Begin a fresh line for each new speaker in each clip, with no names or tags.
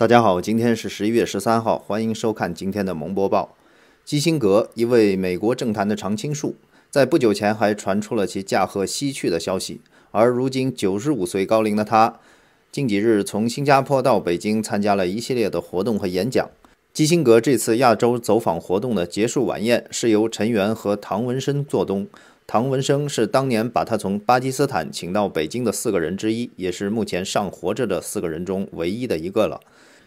大家好，今天是十一月十三号，欢迎收看今天的《蒙播报》。基辛格，一位美国政坛的常青树，在不久前还传出了其驾鹤西去的消息，而如今九十五岁高龄的他，近几日从新加坡到北京参加了一系列的活动和演讲。基辛格这次亚洲走访活动的结束晚宴是由陈元和唐文生做东。唐文生是当年把他从巴基斯坦请到北京的四个人之一，也是目前尚活着的四个人中唯一的一个了。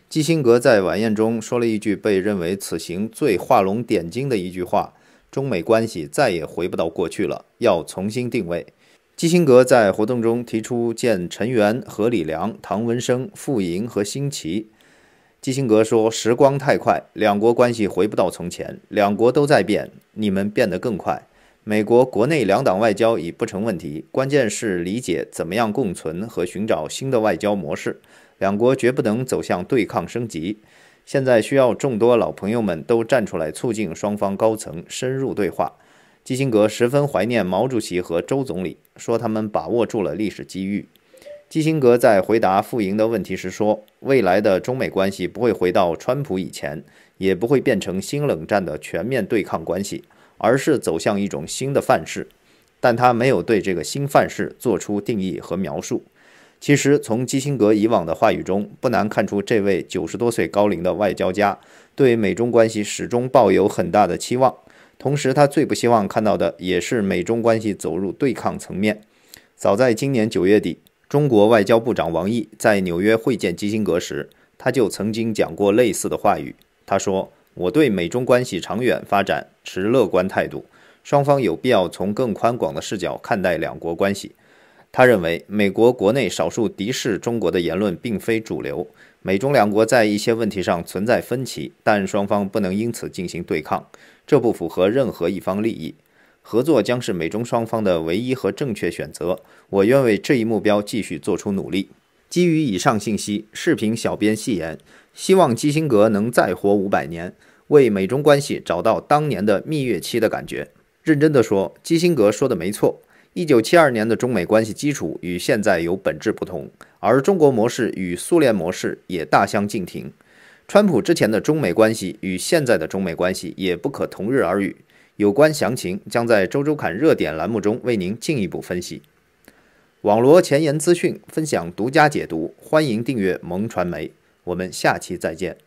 基辛格在晚宴中说了一句被认为此行最画龙点睛的一句话：“中美关系再也回不到过去了，要重新定位。”基辛格在活动中提出见陈元、何礼良、唐文生、傅莹和辛奇。基辛格说：“时光太快，两国关系回不到从前，两国都在变，你们变得更快。”美国国内两党外交已不成问题，关键是理解怎么样共存和寻找新的外交模式。两国绝不能走向对抗升级。现在需要众多老朋友们都站出来，促进双方高层深入对话。基辛格十分怀念毛主席和周总理，说他们把握住了历史机遇。基辛格在回答傅莹的问题时说：“未来的中美关系不会回到川普以前，也不会变成新冷战的全面对抗关系。”而是走向一种新的范式，但他没有对这个新范式做出定义和描述。其实，从基辛格以往的话语中，不难看出，这位九十多岁高龄的外交家对美中关系始终抱有很大的期望。同时，他最不希望看到的也是美中关系走入对抗层面。早在今年九月底，中国外交部长王毅在纽约会见基辛格时，他就曾经讲过类似的话语。他说。我对美中关系长远发展持乐观态度，双方有必要从更宽广的视角看待两国关系。他认为，美国国内少数敌视中国的言论并非主流。美中两国在一些问题上存在分歧，但双方不能因此进行对抗，这不符合任何一方利益。合作将是美中双方的唯一和正确选择。我愿为这一目标继续做出努力。基于以上信息，视频小编戏言，希望基辛格能再活五百年，为美中关系找到当年的蜜月期的感觉。认真的说，基辛格说的没错，一九七二年的中美关系基础与现在有本质不同，而中国模式与苏联模式也大相径庭。川普之前的中美关系与现在的中美关系也不可同日而语。有关详情将在周周刊热点栏目中为您进一步分析。网罗前沿资讯，分享独家解读，欢迎订阅蒙传媒。我们下期再见。